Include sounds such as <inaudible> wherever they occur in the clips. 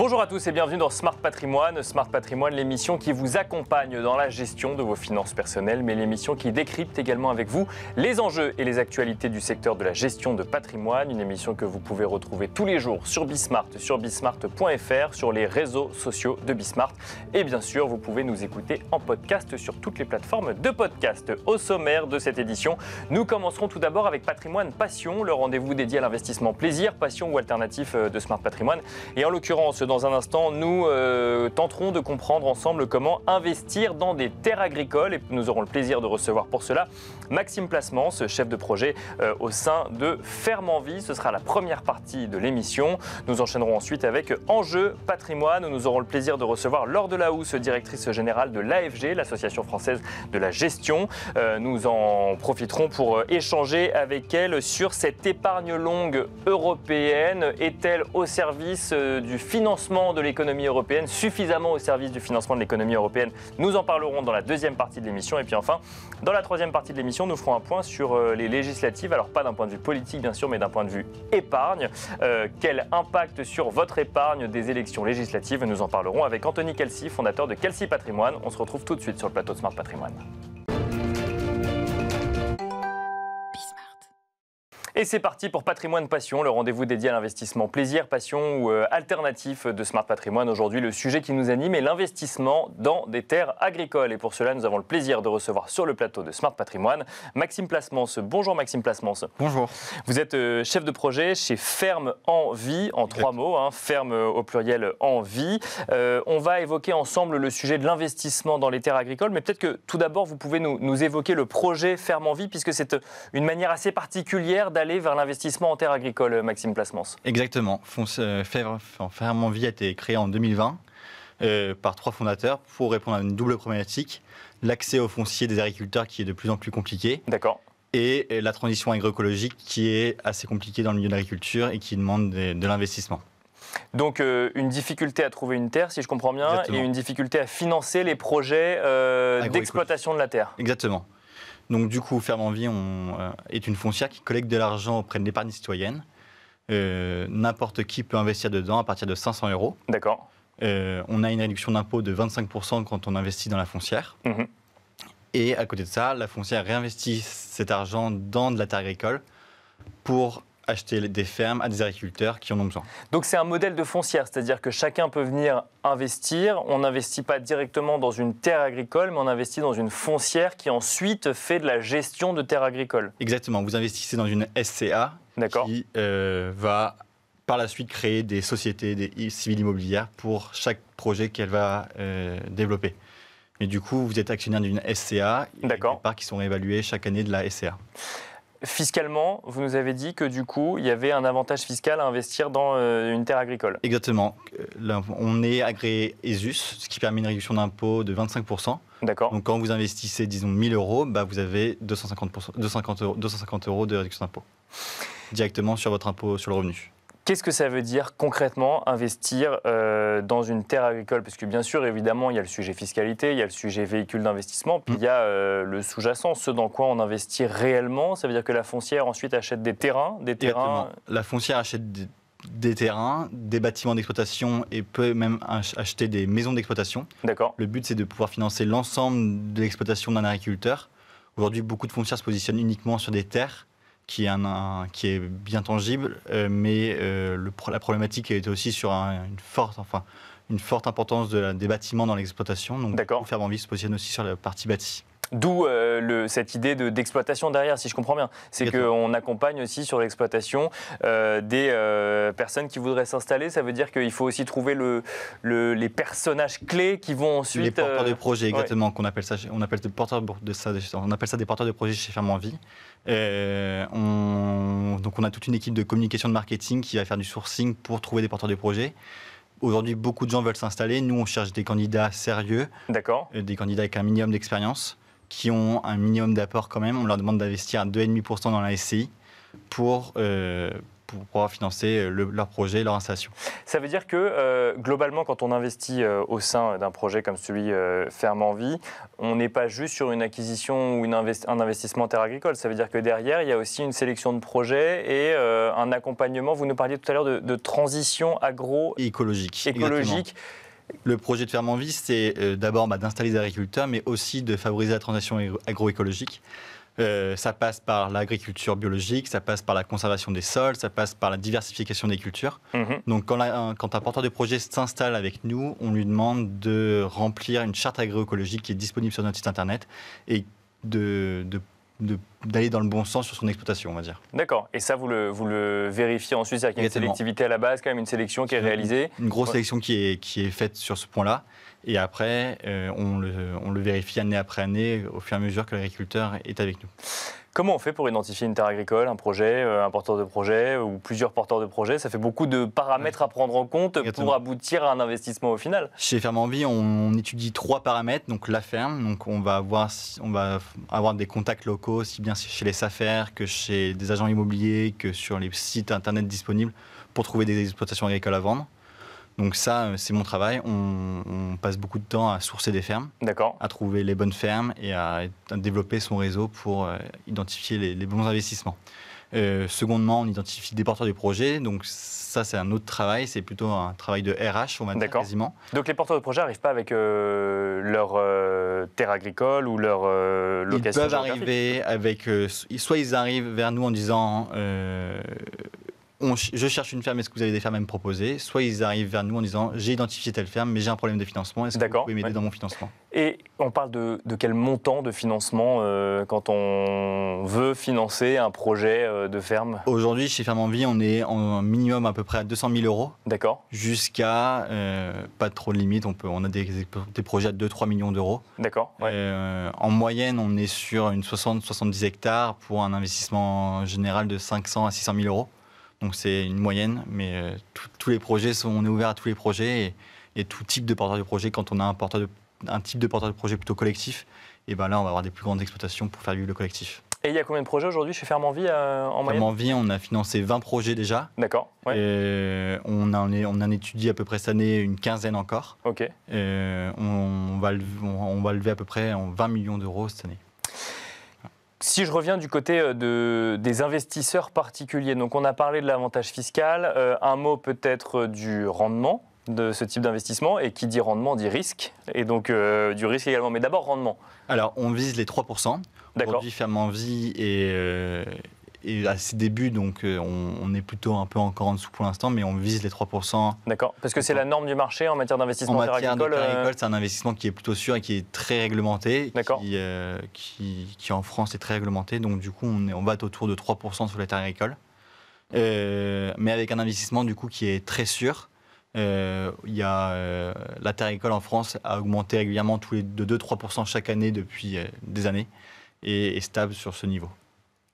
Bonjour à tous et bienvenue dans Smart Patrimoine. Smart Patrimoine, l'émission qui vous accompagne dans la gestion de vos finances personnelles, mais l'émission qui décrypte également avec vous les enjeux et les actualités du secteur de la gestion de patrimoine. Une émission que vous pouvez retrouver tous les jours sur Bismart, sur bismart.fr, sur les réseaux sociaux de Bismart. Et bien sûr, vous pouvez nous écouter en podcast sur toutes les plateformes de podcast. Au sommaire de cette édition, nous commencerons tout d'abord avec Patrimoine Passion, le rendez-vous dédié à l'investissement plaisir, passion ou alternatif euh, de Smart Patrimoine. Et en l'occurrence, dans un instant, nous euh, tenterons de comprendre ensemble comment investir dans des terres agricoles et nous aurons le plaisir de recevoir pour cela Maxime Placement, ce chef de projet euh, au sein de Ferme en Vie. Ce sera la première partie de l'émission. Nous enchaînerons ensuite avec Enjeu patrimoine. Nous aurons le plaisir de recevoir Laure Delahousse, directrice générale de l'AFG, l'Association française de la gestion. Euh, nous en profiterons pour échanger avec elle sur cette épargne longue européenne. Est-elle au service du financement financement de l'économie européenne, suffisamment au service du financement de l'économie européenne. Nous en parlerons dans la deuxième partie de l'émission. Et puis enfin, dans la troisième partie de l'émission, nous ferons un point sur euh, les législatives. Alors pas d'un point de vue politique, bien sûr, mais d'un point de vue épargne. Euh, quel impact sur votre épargne des élections législatives Nous en parlerons avec Anthony Kelsey, fondateur de Kelsey Patrimoine. On se retrouve tout de suite sur le plateau de Smart Patrimoine. Et c'est parti pour Patrimoine Passion, le rendez-vous dédié à l'investissement plaisir, passion ou euh, alternatif de Smart Patrimoine. Aujourd'hui, le sujet qui nous anime est l'investissement dans des terres agricoles. Et pour cela, nous avons le plaisir de recevoir sur le plateau de Smart Patrimoine Maxime Plasmance. Bonjour Maxime Plasmance. Bonjour. Vous êtes euh, chef de projet chez Ferme en Vie, en trois mots, hein, ferme euh, au pluriel en vie. on va évoquer ensemble le sujet de l'investissement dans les terres agricoles, mais peut-être que tout d'abord, vous pouvez nous, nous évoquer le projet Ferme en Vie, puisque c'est une manière assez particulière d'aller vers l'investissement en terre agricole, Maxime Plasmans. Exactement. Euh, Ferment Vie a été créé en 2020 euh, par trois fondateurs pour répondre à une double problématique l'accès au foncier des agriculteurs qui est de plus en plus compliqué. D'accord. Et euh, la transition agroécologique qui est assez compliquée dans le milieu de l'agriculture et qui demande de, l'investissement. Donc une difficulté à trouver une terre, si je comprends bien, et une difficulté à financer les projets d'exploitation de la terre. Exactement. Donc du coup, Ferme en Vie euh, est une foncière qui collecte de l'argent auprès de l'épargne citoyenne. Euh, n'importe qui peut investir dedans à partir de 500 euros. D'accord. Euh, on a une réduction d'impôt de 25% quand on investit dans la foncière. Mhm. Et à côté de ça, la foncière réinvestit cet argent dans de la terre agricole pour acheter des fermes à des agriculteurs qui en ont besoin. Donc c'est un modèle de foncière, c'est-à-dire que chacun peut venir investir. On n'investit pas directement dans une terre agricole, mais on investit dans une foncière qui ensuite fait de la gestion de terres agricoles. Exactement, vous investissez dans une SCA qui euh, va par la suite créer des sociétés des civiles immobilières pour chaque projet qu'elle va euh, développer. Mais du coup, vous êtes actionnaire d'une SCA, D'accord. des parts qui sont réévaluées chaque année de la SCA fiscalement, vous nous avez dit que du coup, il y avait un avantage fiscal à investir dans euh, une terre agricole. Exactement. Euh, on est agréé ESUS, ce qui permet une réduction d'impôt de 25%. D'accord. Donc quand vous investissez, disons, 1000 euros, bah, vous avez 250, euros, 250 euros de réduction d'impôt directement sur votre impôt sur le revenu. Qu'est-ce que ça veut dire concrètement investir euh, dans une terre agricole Parce que bien sûr, évidemment, il y a le sujet fiscalité, il y a le sujet véhicule d'investissement, puis mm. il y a euh, le sous-jacent, ce dans quoi on investit réellement. Ça veut dire que la foncière ensuite achète des terrains, des terrains. La foncière achète des, des terrains, des bâtiments d'exploitation et peut même acheter des maisons d'exploitation. D'accord. Le but, c'est de pouvoir financer l'ensemble de l'exploitation d'un agriculteur. Aujourd'hui, beaucoup de foncières se positionnent uniquement sur des terres qui est, bien tangible, euh, mais euh, la problématique était aussi sur une, forte, enfin, une forte importance des bâtiments dans l'exploitation. Donc, faire en se positionne aussi sur la partie bâtie. D'où euh, cette idée d'exploitation derrière, si je comprends bien. C'est qu'on accompagne aussi sur l'exploitation euh, des euh, personnes qui voudraient s'installer. Ça veut dire qu'il faut aussi trouver le, les personnages clés qui vont ensuite. Les porteurs de projets, exactement, qu'on appelle ça. On appelle, des porteurs de ça, on appelle ça des porteurs de projets chez ferme Envie. Vie. donc on a toute une équipe de communication de marketing qui va faire du sourcing pour trouver des porteurs de projets. Aujourd'hui, beaucoup de gens veulent s'installer. Nous, on cherche des candidats sérieux. Des candidats avec un minimum d'expérience qui ont un minimum d'apport quand même. On leur demande d'investir à 2,5% dans la SCI pour, euh, pour pouvoir financer euh, leur projet, leur installation. Ça veut dire que euh, globalement, quand on investit au sein d'un projet comme celui Ferme en Vie, on n'est pas juste sur une acquisition ou une un investissement en terre agricole. Ça veut dire que derrière, il y a aussi une sélection de projets et un accompagnement. Vous nous parliez tout à l'heure de, transition agro-écologique. Écologique. Le projet de Ferme en vie c'est euh, d'abord bah, d'installer des agriculteurs, mais aussi de favoriser la transition agroécologique. Euh, ça passe par l'agriculture biologique, ça passe par la conservation des sols, ça passe par la diversification des cultures. Mhm. Donc quand, quand, un porteur de projet s'installe avec nous, on lui demande de remplir une charte agroécologique qui est disponible sur notre site internet et de, de d'aller dans le bon sens sur son exploitation, on va dire. D'accord. Et ça, vous le, vérifiez ensuite, c'est-à-dire qu'il y une sélectivité à la base, quand même une sélection qui est réalisée. Une grosse sélection qui est faite sur ce point-là. Et après, euh, on, le, vérifie année après année au fur et à mesure que l'agriculteur est avec nous. Comment on fait pour identifier une terre agricole, un projet, euh, un porteur de projet ou plusieurs porteurs de projet Ça fait beaucoup de paramètres à prendre en compte pour aboutir à un investissement au final. Chez Ferme Envie, on, on, étudie trois paramètres. Donc la ferme, donc on va avoir, on va avoir des contacts locaux, si bien chez les SAFER que chez des agents immobiliers, que sur les sites internet disponibles pour trouver des exploitations agricoles à vendre. Donc ça, euh, c'est mon travail. On, passe beaucoup de temps à sourcer des fermes, à trouver les bonnes fermes et à, développer son réseau pour euh, identifier les, bons investissements. Euh, secondement, on identifie des porteurs de projets. Donc ça, c'est un autre travail. C'est plutôt un travail de RH, on va dire quasiment. Donc les porteurs de projets n'arrivent pas avec leur terre agricole ou leur location. Ils peuvent arriver avec. soit ils arrivent vers nous en disant je cherche une ferme, est-ce que vous avez des fermes à me proposer Soit ils arrivent vers nous en disant j'ai identifié telle ferme, mais j'ai un problème de financement, est-ce que vous pouvez m'aider dans mon financement Et on parle de, quel montant de financement euh, quand on veut financer un projet euh, de ferme Aujourd'hui, chez Ferme en on est en minimum à peu près à 200 000 euros. D'accord. Jusqu'à euh, pas trop de limite, on, peut, on a des, projets à 2-3 millions d'euros. D'accord. en moyenne, on est sur une 60-70 hectares pour un investissement général de 500 à 600 000 euros. Donc c'est une moyenne, mais euh, tous les projets sont, on est ouvert à tous les projets et, tout type de porteur de projet. Quand on a un, porteur de, un type de porteur de projet plutôt collectif, et ben là on va avoir des plus grandes exploitations pour faire vivre le collectif. Et il y a combien de projets aujourd'hui chez Fermenvie vie euh, en moyenne on a financé 20 projets déjà. D'accord. Euh, on, en étudie à peu près cette année une quinzaine encore. Ok. on, va, lever à peu près 20 millions d'euros cette année. Si je reviens du côté euh, des investisseurs particuliers, donc on a parlé de l'avantage fiscal, euh, un mot peut-être euh, du rendement de ce type d'investissement, et qui dit rendement dit risque, et donc du risque également, mais d'abord rendement. Alors on vise les 3%. D'accord. ferme en vie et, et à ses débuts, donc euh, on, est plutôt un peu encore en dessous pour l'instant, mais on vise les 3%. D'accord, parce que c'est la norme du marché en matière d'investissement en terre euh, agricole. c'est un investissement qui est plutôt sûr et qui est très réglementé, qui, euh, qui, en France est très réglementé. Donc du coup, on, bat on autour de 3% sur la terre agricole. mais avec un investissement du coup qui est très sûr. Euh, y a, la terre agricole en France a augmenté régulièrement tous les, de 2-3% chaque année depuis des années et est stable sur ce niveau.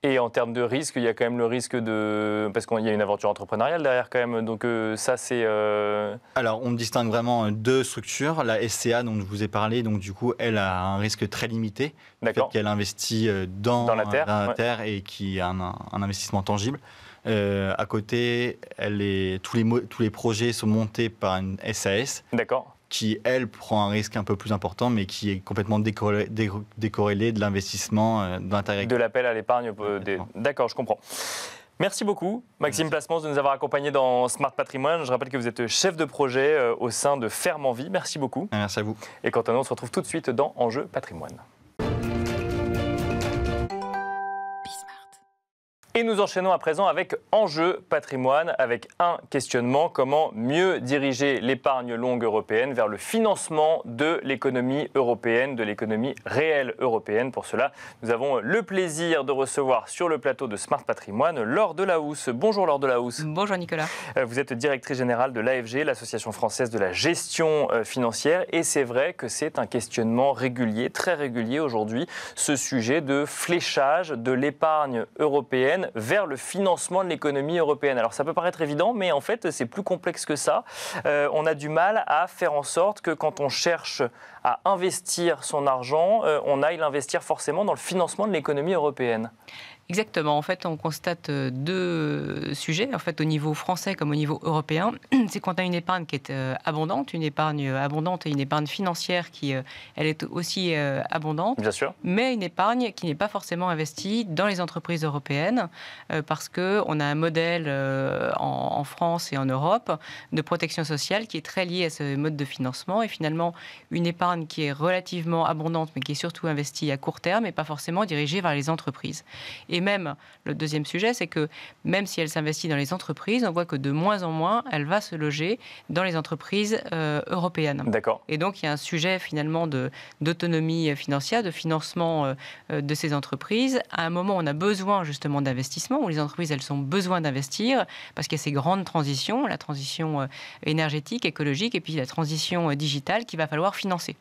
Et en termes de risque, il y a quand même le risque de. Parce qu'il y a une aventure entrepreneuriale derrière quand même. Donc euh, ça, c'est. Euh, Alors, on distingue vraiment euh, deux structures. La SCA, dont je vous ai parlé, donc du coup, elle a un risque très limité. D'accord. Qu'elle investit dans, la terre, dans terre et qui a un, investissement tangible. à côté, elle est, tous, les, tous les projets sont montés par une SAS. D'accord qui, elle, prend un risque un peu plus important, mais qui est complètement décorrélé, de l'investissement euh, d'intérêt. De l'appel à l'épargne. Euh, D'accord, je comprends. Merci beaucoup, Maxime Plasmans, de nous avoir accompagnés dans Smart Patrimoine. Je rappelle que vous êtes chef de projet euh, au sein de Ferme en Vie. Merci beaucoup. Merci à vous. Et quant à nous, on se retrouve tout de suite dans Enjeu Patrimoine. Et nous enchaînons à présent avec Enjeu patrimoine, avec un questionnement, comment mieux diriger l'épargne longue européenne vers le financement de l'économie européenne, de l'économie réelle européenne. Pour cela, nous avons le plaisir de recevoir sur le plateau de Smart Patrimoine Laure Delahousse. Bonjour Laure Delahousse. Bonjour Nicolas. Euh, vous êtes directrice générale de l'AFG, l'Association française de la gestion euh, financière, et c'est vrai que c'est un questionnement régulier, très régulier aujourd'hui, ce sujet de fléchage de l'épargne européenne vers le financement de l'économie européenne. Alors ça peut paraître évident, mais en fait c'est plus complexe que ça. Euh, on a du mal à faire en sorte que quand on cherche à investir son argent, euh, on aille l'investir forcément dans le financement de l'économie européenne. Exactement. En fait, on constate euh, deux euh, sujets, en fait, au niveau français comme au niveau européen. <clears throat> C'est qu'on a une épargne qui est euh, abondante, une épargne abondante et une épargne financière qui, elle est aussi abondante. Bien sûr. Mais une épargne qui n'est pas forcément investie dans les entreprises européennes parce qu'on a un modèle en France et en Europe de protection sociale qui est très lié à ce mode de financement et finalement une épargne qui est relativement abondante mais qui est surtout investie à court terme et pas forcément dirigée vers les entreprises. Et même, le deuxième sujet, c'est que même si elle s'investit dans les entreprises, on voit que de moins en moins, elle va se loger dans les entreprises euh, européennes. D'accord. Et donc, il y a un sujet finalement d'autonomie euh, financière, de financement euh, de ces entreprises. À un moment, on a besoin justement d'investissement, où les entreprises, elles ont besoin d'investir, parce qu'il y a ces grandes transitions, la transition énergétique, écologique, et puis la transition digitale qu'il va falloir financer.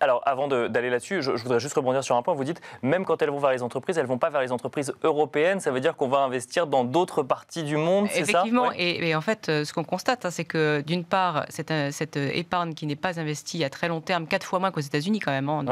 Alors, avant d'aller là-dessus, je, voudrais juste rebondir sur un point. Vous dites, même quand elles vont vers les entreprises, elles vont pas vers les entreprises européennes. Ça veut dire qu'on va investir dans d'autres parties du monde, c'est ça Effectivement. Et, en fait, euh, ce qu'on constate, hein, c'est que d'une part, cette, euh, cette, euh, épargne qui n'est pas investie à très long terme, quatre fois moins qu'aux États-Unis quand même. Hein,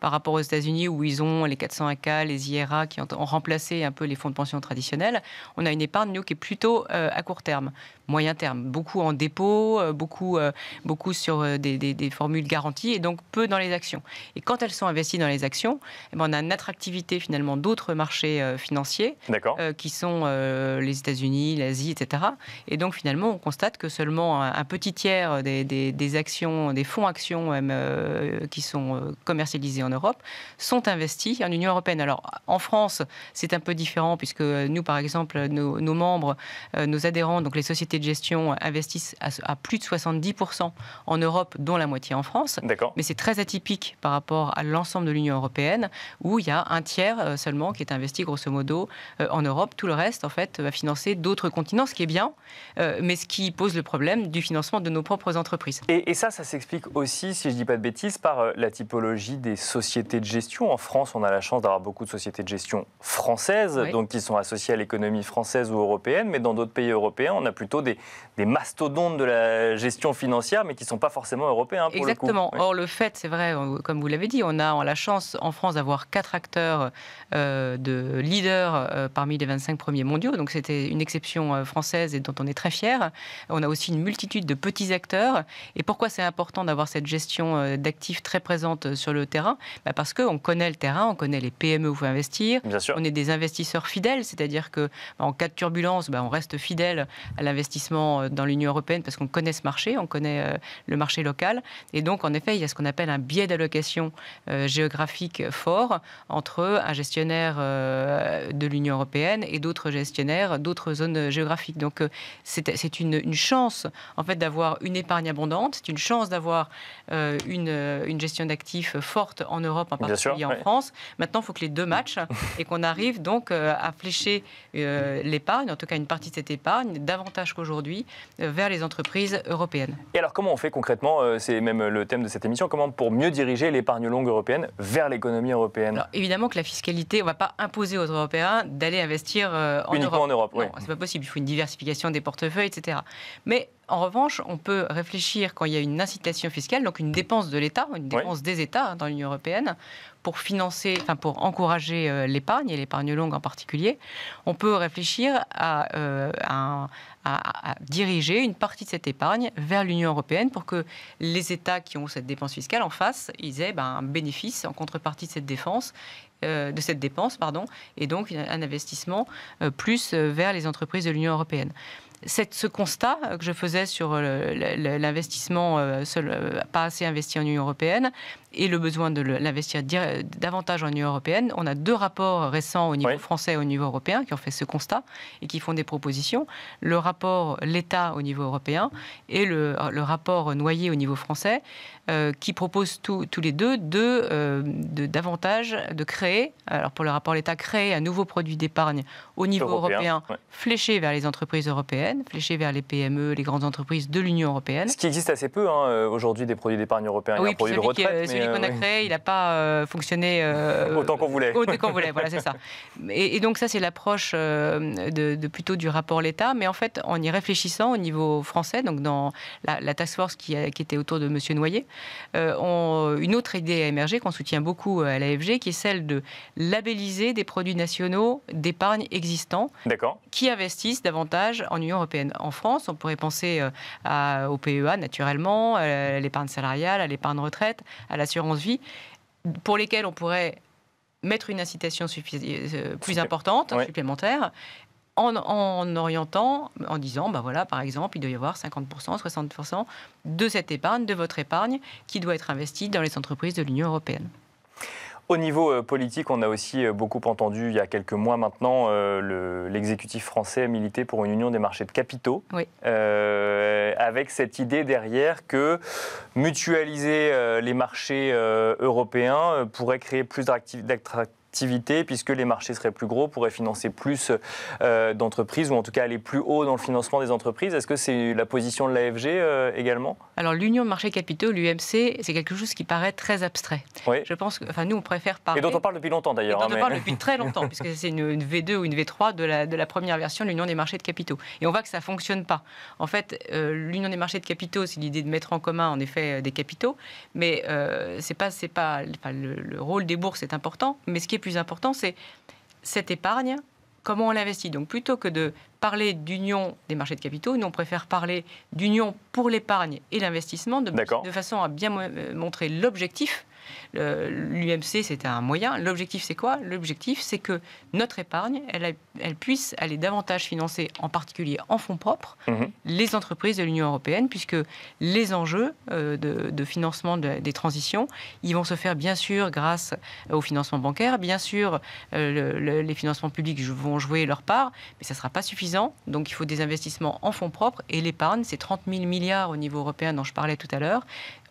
par rapport aux États-Unis où ils ont les 401k, les IRA qui ont, remplacé un peu les fonds de pension traditionnels, on a une épargne nous qui est plutôt à court terme, moyen terme, beaucoup en dépôt, beaucoup, beaucoup sur des, des formules garanties et donc peu dans les actions. Et quand elles sont investies dans les actions, eh ben, on a une attractivité finalement d'autres marchés euh, financiers euh, qui sont euh, les États-Unis, l'Asie, etc. Et donc finalement, on constate que seulement un, petit tiers des, actions, des fonds actions qui sont commercialisés en Europe sont investis en Union européenne. Alors en France, c'est un peu différent puisque nous, par exemple, nos, membres, nos adhérents, donc les sociétés de gestion investissent à, à plus de 70% en Europe, dont la moitié en France. Mais c'est très atypique par rapport à l'ensemble de l'Union européenne, où il y a un tiers euh, seulement qui est investi grosso modo euh, en Europe. Tout le reste, en fait, va financer d'autres continents, ce qui est bien, euh, mais ce qui pose le problème du financement de nos propres entreprises. Et, ça, ça s'explique aussi, si je ne dis pas de bêtises, par la typologie des sociétés de gestion. En France, on a la chance d'avoir beaucoup de sociétés de gestion françaises, donc qui sont associées à l'économie française ou européenne, mais dans d'autres pays européens, on a plutôt des, mastodontes de la gestion financière, mais qui ne sont pas forcément européens. Pour Exactement. Le coup. Exactement. Or, le fait, vrai, comme vous l'avez dit, on a la chance en France d'avoir quatre acteurs euh, de leaders euh, parmi les 25 premiers mondiaux. Donc c'était une exception euh, française et dont on est très fier. On a aussi une multitude de petits acteurs. Et pourquoi c'est important d'avoir cette gestion d'actifs très présente sur le terrain bah, Parce qu'on connaît le terrain, on connaît les PME où il faut investir. Bien sûr. On est des investisseurs fidèles, c'est-à-dire que bah, en cas de turbulence, bah, on reste fidèle à l'investissement dans l'Union européenne parce qu'on connaît ce marché, on connaît le marché local. Et donc en effet, il y a ce qu'on appelle un biais d'allocation euh, géographique fort entre un gestionnaire euh, de l'Union européenne et d'autres gestionnaires d'autres zones géographiques. Donc euh, c'est une, une, chance en fait d'avoir une épargne abondante, c'est une chance d'avoir une, une, gestion d'actifs forte en Europe, en particulier en France. Maintenant, il faut que les deux <laughs> matchent et qu'on arrive donc à flécher l'épargne, en tout cas une partie de cette épargne, davantage qu'aujourd'hui, vers les entreprises européennes. Et alors comment on fait concrètement C'est même le thème de cette émission. Comment pour mieux diriger l'épargne longue européenne vers l'économie européenne. évidemment que la fiscalité, on ne va pas imposer aux Européens d'aller investir euh, en Uniquement en Europe, oui. c'est pas possible. Il faut une diversification des portefeuilles, etc. Mais en revanche, on peut réfléchir quand il y a une incitation fiscale, donc une dépense de l'État, une dépense des États hein, dans l'Union européenne, pour financer, enfin pour encourager euh, l'épargne et l'épargne longue en particulier, on peut réfléchir euh, à, diriger une partie de cette épargne vers l'Union européenne pour que les États qui ont cette dépense fiscale en face, ils aient ben, un bénéfice en contrepartie de cette défense euh, de cette dépense, pardon, et donc un investissement plus vers les entreprises de l'Union européenne. Cette, ce constat que je faisais sur l'investissement pas assez investi en Union européenne, et le besoin de l'investir davantage en Union européenne. On a deux rapports récents au niveau français et au niveau européen qui ont fait ce constat et qui font des propositions. Le rapport l'État au niveau européen et le, rapport noyé au niveau français euh, qui proposent tous les deux de, euh, de, davantage de créer, alors pour le rapport l'État, créer un nouveau produit d'épargne au niveau européen, fléché vers les entreprises européennes, fléché vers les PME, les grandes entreprises de l'Union européenne. Ce qui existe assez peu hein, euh, aujourd'hui des produits d'épargne européens. et un produit de retraite, euh, euh, euh, qu'on a créé, il n'a pas fonctionné autant qu'on voulait. voilà, c'est ça. <laughs> Et, donc ça, c'est l'approche de, plutôt du rapport l'État. Mais en fait, en y réfléchissant au niveau français, donc dans la, task force qui, était autour de Monsieur Noyer, une autre idée a émergé qu'on soutient beaucoup à l'AFG, qui est celle de labelliser des produits nationaux d'épargne existants, qui investissent davantage en Union européenne. En France, on pourrait penser au PEA naturellement, à l'épargne salariale, à l'épargne retraite, à la assurance vie, pour lesquelles on pourrait mettre une incitation suffisante euh, plus importante, supplémentaire, en, orientant, en disant, ben voilà, par exemple, il doit y avoir 50%, 60% de cette épargne, de votre épargne, qui doit être investie dans les entreprises de l'Union européenne. Au niveau euh, politique, on a aussi euh, beaucoup entendu il y a quelques mois maintenant le l'exécutif français a milité pour une union des marchés de capitaux. Oui avec cette idée derrière que mutualiser euh, les marchés euh, européens euh, pourrait créer plus d'attractivité puisque les marchés seraient plus gros, pourraient financer plus euh, d'entreprises ou en tout cas aller plus haut dans le financement des entreprises. Est-ce que c'est la position de l'AFG euh, également Alors l'union marché capitaux, l'UMC, c'est quelque chose qui paraît très abstrait. Oui. Je pense que, enfin nous on préfère parler... Et dont on parle depuis longtemps d'ailleurs. Hein, on parle depuis très longtemps <laughs> puisque c'est une, V2 ou une V3 de la, de la première version de l'union des marchés de capitaux. Et on voit que ça fonctionne pas. En fait, euh, l'union des marchés de capitaux, c'est l'idée de mettre en commun en effet des capitaux, mais c'est pas, c'est pas, enfin, le, rôle des bourses est important, mais ce qui est plus important, c'est cette épargne, comment on l'investit. Donc plutôt que de parler d'union des marchés de capitaux, nous on préfère parler d'union pour l'épargne et l'investissement, de, de façon à bien euh, montrer l'objectif L'UMC, c'est un moyen. L'objectif, c'est quoi L'objectif, c'est que notre épargne, elle, puisse aller davantage financer, en particulier en fonds propres, mhm. les entreprises de l'Union européenne, puisque les enjeux euh, de, financement des transitions, ils vont se faire bien sûr grâce au financement bancaire, bien sûr, euh, les financements publics vont jouer leur part, mais ça ne sera pas suffisant. Donc, il faut des investissements en fonds propres et l'épargne, c'est 30 000 milliards au niveau européen dont je parlais tout à l'heure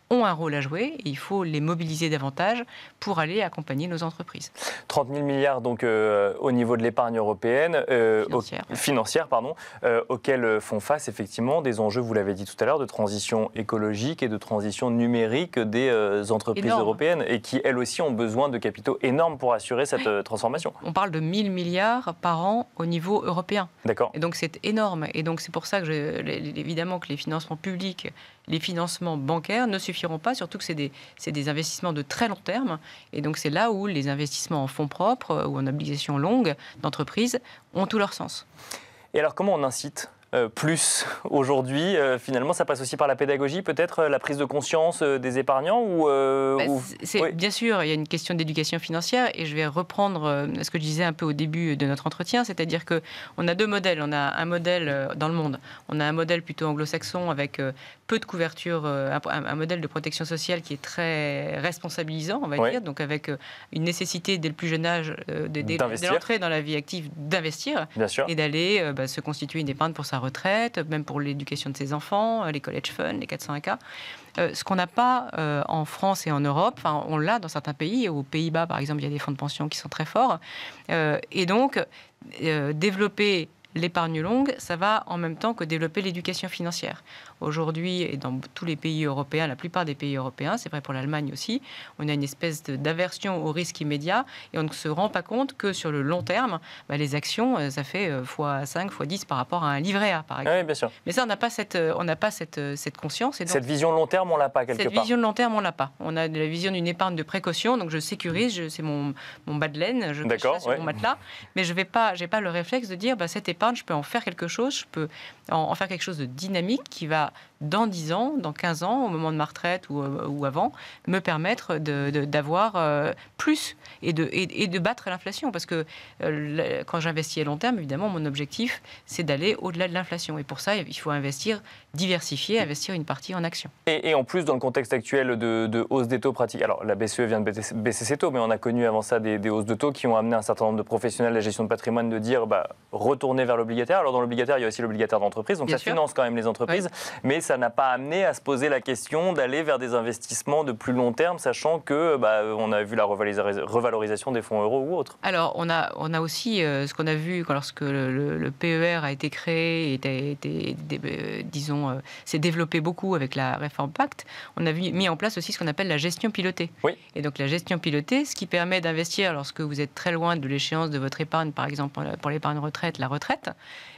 ont un rôle à jouer et il faut les mobiliser davantage pour aller accompagner nos entreprises. 30 000 milliards donc euh, au niveau de l'épargne européenne euh, financière, pardon, euh, auxquels font face effectivement des enjeux, vous l'avez dit tout à l'heure, de transition écologique et de transition numérique des entreprises européennes et qui elles aussi ont besoin de capitaux énormes pour assurer cette transformation. On parle de 1 000 milliards par an au niveau européen. D'accord. Et donc c'est énorme et donc c'est pour ça que évidemment que les financements publics, les financements bancaires ne suffisent pas, surtout que c'est des, des, investissements de très long terme. Et donc, c'est là où les investissements en fonds propres euh, ou en obligations longues d'entreprise ont tout leur sens. Et alors, comment on incite euh, plus aujourd'hui. Euh, finalement, ça passe aussi par la pédagogie, peut-être euh, la prise de conscience des épargnants ou, bah, C'est Bien sûr, il y a une question d'éducation financière et je vais reprendre ce que je disais un peu au début de notre entretien, c'est-à-dire que on a deux modèles. On a un modèle dans le monde, on a un modèle plutôt anglo-saxon avec peu de couverture, un, modèle de protection sociale qui est très responsabilisant, on va dire, donc avec une nécessité dès le plus jeune âge, dès, l'entrée dans la vie active, d'investir et d'aller bah, se constituer une épargne pour sa retraite, même pour l'éducation de ses enfants, euh, les college funds, les 401k. Euh, ce qu'on n'a pas euh, en France et en Europe, on l'a dans certains pays, aux Pays-Bas par exemple, il y a des fonds de pension qui sont très forts. et donc, développer l'épargne longue, ça va en même temps que développer l'éducation financière. Aujourd'hui, et dans tous les pays européens, la plupart des pays européens, c'est vrai pour l'Allemagne aussi, on a une espèce d'aversion au risque immédiat et on ne se rend pas compte que sur le long terme, bah, les actions, euh, ça fait euh, x5, x10 par rapport à un livret A, par ah exemple. Oui, bien sûr. Mais ça, on n'a pas, cette, euh, on pas cette, cette conscience. Et cette vision long terme, on l'a pas quelque part. Cette vision de long terme, on l'a pas. On a la vision d'une épargne de précaution, donc je sécurise, c'est mon, mon bas de laine, je cache ça sur mon matelas, mais je vais pas, pas le réflexe de dire bah, cette épargne, je peux en faire quelque chose, je peux en faire quelque chose de dynamique qui va dans 10 ans, dans 15 ans, au moment de ma retraite ou, euh, avant, me permettre d'avoir euh, plus et de, et, de battre l'inflation. Parce que euh, quand j'investis à long terme, évidemment, mon objectif, c'est d'aller au-delà de l'inflation. Et pour ça, il faut investir, diversifier, investir une partie en actions. Et, en plus, dans le contexte actuel de, hausse des taux pratiques, alors la BCE vient de baisser ses taux, mais on a connu avant ça des, hausses de taux qui ont amené un certain nombre de professionnels de la gestion de patrimoine de dire bah, retourner vers l'obligataire. Alors dans l'obligataire, il y a aussi l'obligataire d'entreprise, donc ça finance quand même les entreprises. Mais ça n'a pas amené à se poser la question d'aller vers des investissements de plus long terme, sachant que bah, euh, on a vu la revalorisation des fonds euros ou autres. Alors, on a, on a aussi euh, ce qu'on a vu lorsque le, PER a été créé et euh, disons, s'est développé beaucoup avec la réforme Pacte, on a mis en place aussi ce qu'on appelle la gestion pilotée. Oui. Et donc, la gestion pilotée, ce qui permet d'investir lorsque vous êtes très loin de l'échéance de votre épargne, par exemple pour l'épargne retraite, la retraite,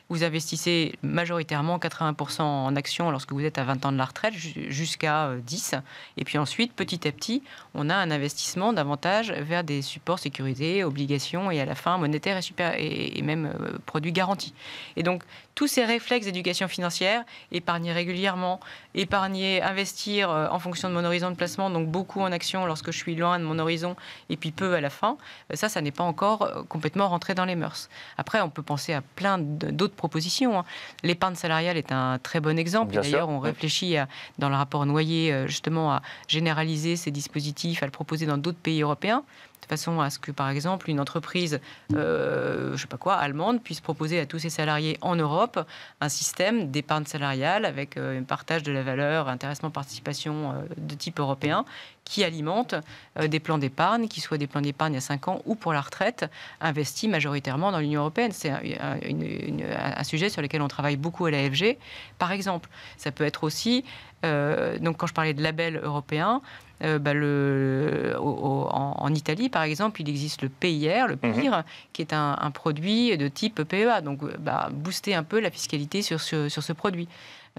vous investissez majoritairement 80% en actions lorsque vous êtes à 20 ans de la retraite jusqu'à 10. Euh, et puis ensuite, petit à petit, on a un investissement davantage vers des supports sécurisés, obligations et à la fin monétaires et, super, et, même euh, produits garantis. Et donc, tous ces réflexes d'éducation financière, épargner régulièrement, épargner, investir euh, en fonction de mon horizon de placement, donc beaucoup en action lorsque je suis loin de mon horizon et puis peu à la fin, euh, ça, ça n'est pas encore euh, complètement rentré dans les mœurs. Après, on peut penser à plein d'autres propositions. Hein. L'épargne salariale est un très bon exemple. D'ailleurs, on réfléchit dans le rapport Noyer justement à généraliser ces dispositifs, à le proposer dans d'autres pays européens de façon à ce que, par exemple, une entreprise, euh, je sais pas quoi, allemande, puisse proposer à tous ses salariés en Europe un système d'épargne salariale avec euh, un partage de la valeur, intéressement, participation euh, de type européen qui alimente des plans d'épargne, qui soient des plans d'épargne à 5 ans ou pour la retraite, investis majoritairement dans l'Union européenne. C'est un, un, sujet sur lequel on travaille beaucoup à l'AFG, par exemple. Ça peut être aussi, donc quand je parlais de label européen, euh, bah, le, en, Italie, par exemple, il existe le PIR, le mhm. PIR, qui est un, produit de type PEA. Donc, euh, bah, booster un peu la fiscalité sur ce, sur ce produit.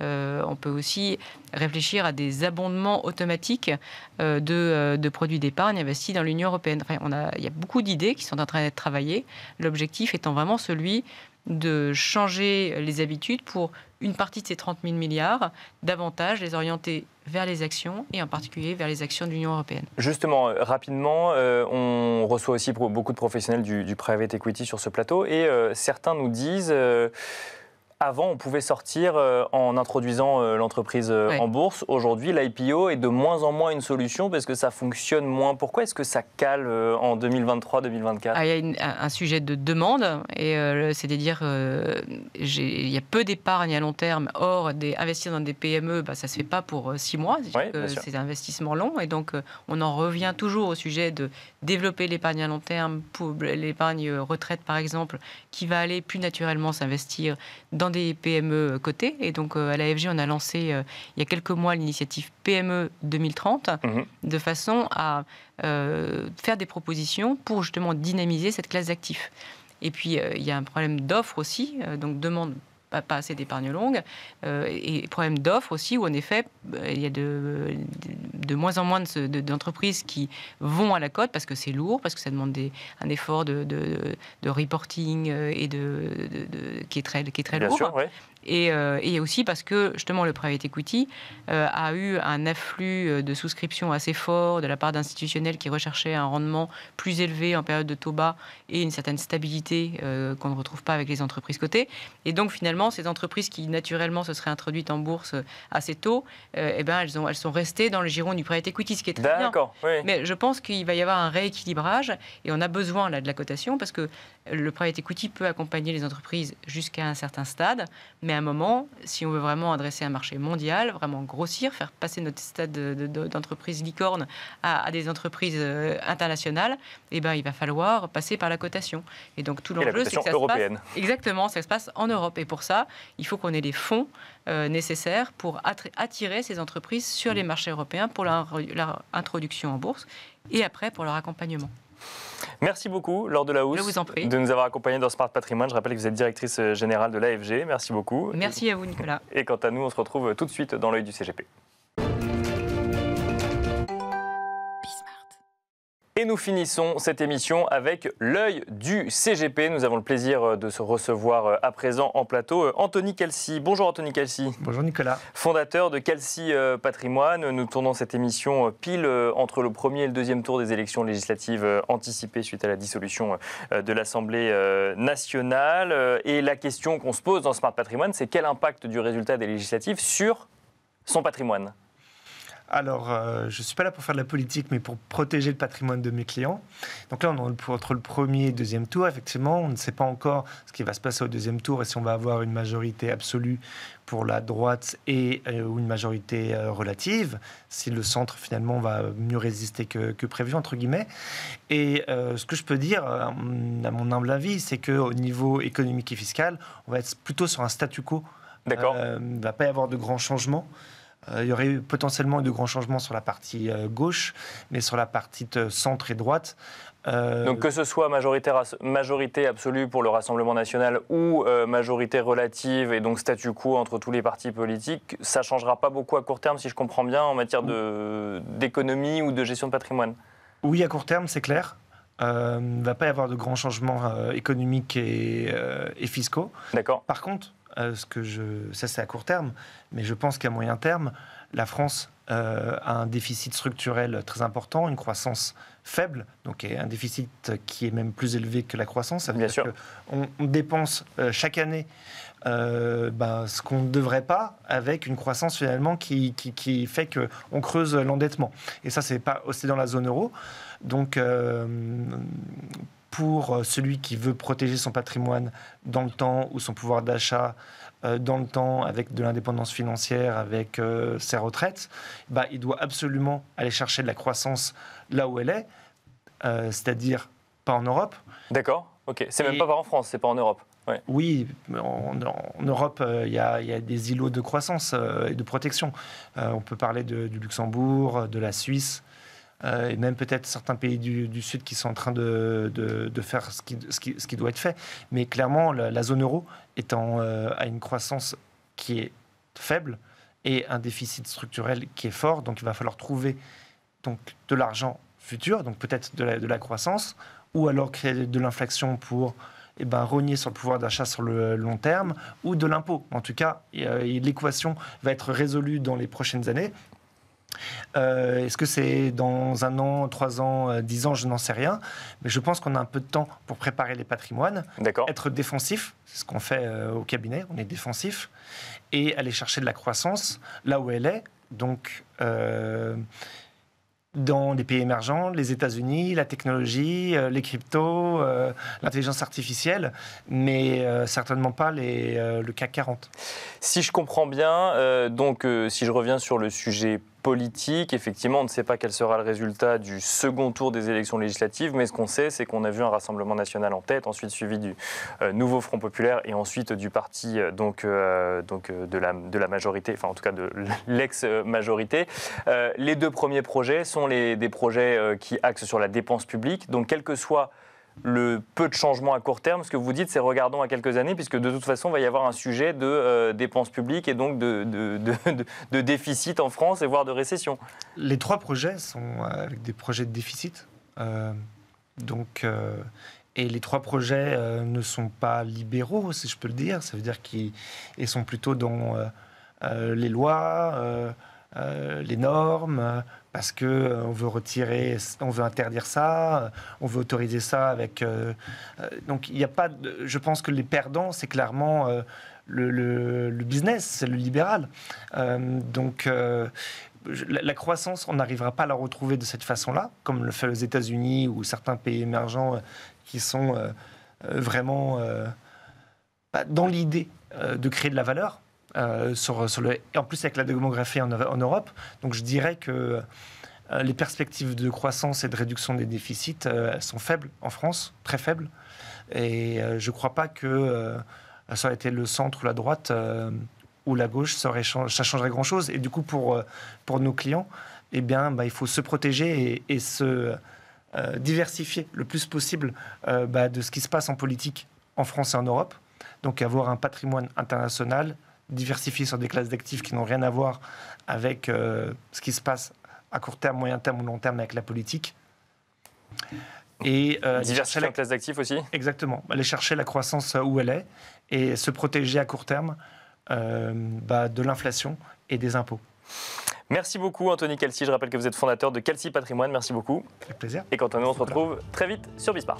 Euh, on peut aussi réfléchir à des abondements automatiques de, produits d'épargne investis dans l'Union européenne. on il y a beaucoup d'idées qui sont en train d'être travaillées. L'objectif étant vraiment celui de changer les habitudes pour une partie de ces 30 000 milliards, davantage les orienter vers les actions et en particulier vers les actions de l'Union européenne. Justement, euh, rapidement, euh, on reçoit aussi beaucoup de professionnels du, private equity sur ce plateau et euh, certains nous disent... Avant, on pouvait sortir euh, en introduisant euh, l'entreprise euh, en bourse. Aujourd'hui, l'IPO est de moins en moins une solution parce que ça fonctionne moins. Pourquoi est-ce que ça cale en 2023-2024 ah, Il y a un sujet de demande, et c'est-à-dire euh, il y a peu d'épargne à long terme. Or, des, investir dans des PME, bah, ça ne se fait pas pour six mois. C'est un investissement long, et donc on en revient toujours au sujet de développer l'épargne à long terme, l'épargne retraite par exemple, qui va aller plus naturellement s'investir dans des PME cotées. Et donc, euh, à l'AFG, on a lancé euh, il y a quelques mois l'initiative PME 2030 mhm. de façon à euh, faire des propositions pour justement dynamiser cette classe d'actifs. Et puis, il y a un problème d'offre aussi, donc demande pas, assez d'épargne longue. Euh, et problème d'offre aussi, où en effet, euh, il y a de, de, moins en moins d'entreprises qui vont à la cote parce que c'est lourd, parce que ça demande des, un effort de, reporting euh, et de, qui est très, qui est très lourd. Euh, et, aussi parce que justement le private equity euh, a eu un afflux euh, de souscriptions assez fort de la part d'institutionnels qui recherchaient un rendement plus élevé en période de taux bas et une certaine stabilité qu'on ne retrouve pas avec les entreprises cotées. Et donc finalement, ces entreprises qui naturellement se seraient introduites en bourse assez tôt, eh ben, elles, ont, elles sont restées dans le giron du private equity, ce qui est très bien. Mais je pense qu'il va y avoir un rééquilibrage et on a besoin là, de la cotation parce que le private equity peut accompagner les entreprises jusqu'à un certain stade, mais à un moment, si on veut vraiment adresser un marché mondial, vraiment grossir, faire passer notre stade d'entreprise licorne à, des entreprises euh, internationales, eh ben, il va falloir passer par la cotation. Et donc tout l'enjeu, c'est que ça européenne. exactement, ça se passe en Europe. Et pour ça, il faut qu'on ait les fonds euh, nécessaires pour attirer ces entreprises sur les mmh. marchés européens pour leur introduction en bourse et après pour leur accompagnement. Merci beaucoup, Laure de la de nous avoir accompagnés dans Smart Patrimoine. Je rappelle que vous êtes directrice euh, générale de l'AFG. Merci beaucoup. Merci à vous, Nicolas. Et quant à nous, on se retrouve tout de suite dans l'œil du CGP. Et nous finissons cette émission avec l'œil du CGP. Nous avons le plaisir euh, de se recevoir euh, à présent en plateau euh, Anthony Calci. Bonjour Anthony Calci. Bonjour Nicolas. Fondateur de Calci Patrimoine. Nous tournons cette émission pile entre le premier et le deuxième tour des élections législatives anticipées suite à la dissolution de l'Assemblée nationale. Et la question qu'on se pose dans Smart Patrimoine, c'est quel impact du résultat des législatives sur son patrimoine alors, euh, je ne suis pas là pour faire de la politique, mais pour protéger le patrimoine de mes clients. Donc là, on est entre le premier et le deuxième tour. Effectivement, on ne sait pas encore ce qui va se passer au deuxième tour et si on va avoir une majorité absolue pour la droite et euh, une majorité euh, relative, si le centre finalement va mieux résister que, prévu, entre guillemets. Et ce que je peux dire, à mon humble avis, c'est qu'au niveau économique et fiscal, on va être plutôt sur un statu quo. D'accord. Il ne va pas y avoir de grands changements. Euh, il y aurait eu potentiellement de grands changements sur la partie euh, gauche, mais sur la partie centre et droite, euh, Donc que ce soit majorité, majorité, absolue pour le Rassemblement national ou majorité relative et donc statu quo entre tous les partis politiques, ça changera pas beaucoup à court terme, si je comprends bien, en matière d'économie ou de gestion de patrimoine. Oui, à court terme, c'est clair. il ne va pas y avoir de grands changements économiques et, et fiscaux. D'accord. Par contre, ce que je, ça c'est à court terme, mais je pense qu'à moyen terme, la France euh, a un déficit structurel très important, une croissance faible, donc un déficit qui est même plus élevé que la croissance. Bien sûr. On, dépense euh, chaque année euh, ben, ce qu'on ne devrait pas avec une croissance finalement qui, qui, fait qu'on creuse l'endettement. Et ça, c'est pas, aussi dans la zone euro. Donc, pour euh, celui qui veut protéger son patrimoine dans le temps ou son pouvoir d'achat euh, dans le temps avec de l'indépendance financière, avec euh, ses retraites, bah, il doit absolument aller chercher de la croissance là où elle est, c'est-à-dire pas en Europe. D'accord, ok. C'est même pas en France, c'est pas en Europe. Oui, en, Europe, il y, a des îlots de croissance et de protection. on peut parler du Luxembourg, de la Suisse, euh, et même peut-être certains pays du, Sud qui sont en train de, faire ce qui, doit être fait. Mais clairement, la, zone euro étant à euh, une croissance qui est faible et un déficit structurel qui est fort, donc il va falloir trouver donc de l'argent futur, donc peut-être de, la, croissance, ou alors créer de l'inflation pour eh ben, rogner sur le pouvoir d'achat sur le long terme ou de l'impôt. En tout cas, euh, l'équation va être résolue dans les prochaines années euh, est-ce que c'est dans un an, trois ans, euh, dix ans Je n'en sais rien. Mais je pense qu'on a un peu de temps pour préparer les patrimoines. Être défensif, c'est ce qu'on fait euh, au cabinet, on est défensif. Et aller chercher de la croissance là où elle est. Donc. dans les pays émergents, les États-Unis, la technologie, les cryptos, l'intelligence artificielle, mais certainement pas les, le CAC 40. Si je comprends bien, donc si je reviens sur le sujet politique. Effectivement, on ne sait pas quel sera le résultat du second tour des élections législatives, mais ce qu'on sait, c'est qu'on a vu un Rassemblement national en tête, ensuite suivi du euh, Nouveau Front populaire et ensuite du parti euh, donc, euh, donc de, la, de la majorité, enfin en tout cas de <laughs> l'ex-majorité. les deux premiers projets sont des projets qui axent sur la dépense publique. Donc, quel que soit le peu de changement à court terme. Ce que vous dites, c'est regardons à quelques années, puisque de toute façon, il va y avoir un sujet de euh, dépenses publiques et donc de, déficit en France et voire de récession. Les trois projets sont euh, avec des projets de déficit. Euh, donc, et les trois projets ne sont pas libéraux, si je peux le dire. Ça veut dire qu'ils sont plutôt dans les lois, les normes parce que euh, on veut retirer, on veut interdire ça, on veut autoriser ça avec. Euh, euh, donc il n'y a pas. je pense que les perdants, c'est clairement le, le, business, c'est le libéral. donc la croissance, on n'arrivera pas à la retrouver de cette façon-là, comme le fait les États-Unis ou certains pays émergents qui sont vraiment dans l'idée de créer de la valeur. Euh, sur, en plus avec la démographie en, Europe. Donc je dirais que euh, les perspectives de croissance et de réduction des déficits euh, sont faibles en France, très faibles. Et je ne crois pas que ça aurait été le centre ou la droite ou la gauche, ça, changerait grand-chose. Et du coup, pour, pour nos clients, eh bien, bah, il faut se protéger et, se diversifier le plus possible bah, de ce qui se passe en politique en France et en Europe. Donc avoir un patrimoine international, diversifier sur des classes d'actifs qui n'ont rien à voir avec euh, ce qui se passe à court terme, moyen terme ou long terme avec la politique. Et euh, diversifier la... classe d'actifs aussi Exactement. Aller chercher la croissance euh, où elle est et se protéger à court terme bah, de l'inflation et des impôts. Merci beaucoup Anthony Kelsey. Je rappelle que vous êtes fondateur de Kelsey Patrimoine. Merci beaucoup. Avec plaisir. Et quant à nous, on se retrouve très vite sur Bismart.